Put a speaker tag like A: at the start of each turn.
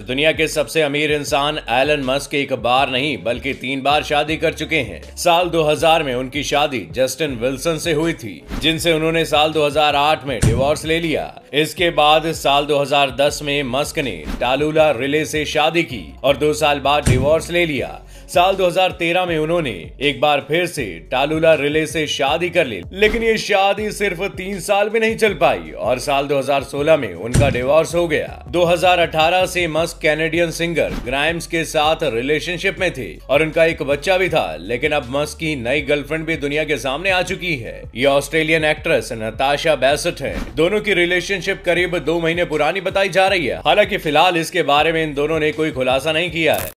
A: तो दुनिया के सबसे अमीर इंसान एलन मस्क एक बार नहीं बल्कि तीन बार शादी कर चुके हैं साल 2000 में उनकी शादी जस्टिन विल्सन से हुई थी जिनसे उन्होंने साल 2008 में डिवोर्स ले लिया इसके बाद साल 2010 में मस्क ने टालूला रिले से शादी की और दो साल बाद डिवोर्स ले लिया साल 2013 में उन्होंने एक बार फिर से टालूला रिले से शादी कर ली लेकिन ये शादी सिर्फ तीन साल में नहीं चल पाई और साल 2016 में उनका डिवोर्स हो गया 2018 से मस्क कैनेडियन सिंगर ग्राइम्स के साथ रिलेशनशिप में थे और उनका एक बच्चा भी था लेकिन अब मस्क की नई गर्लफ्रेंड भी दुनिया के सामने आ चुकी है ये ऑस्ट्रेलियन एक्ट्रेस नताशा बैसट है दोनों की रिलेशन रिलेशनशिप करीब दो महीने पुरानी बताई जा रही है हालांकि फिलहाल इसके बारे में इन दोनों ने कोई खुलासा नहीं किया है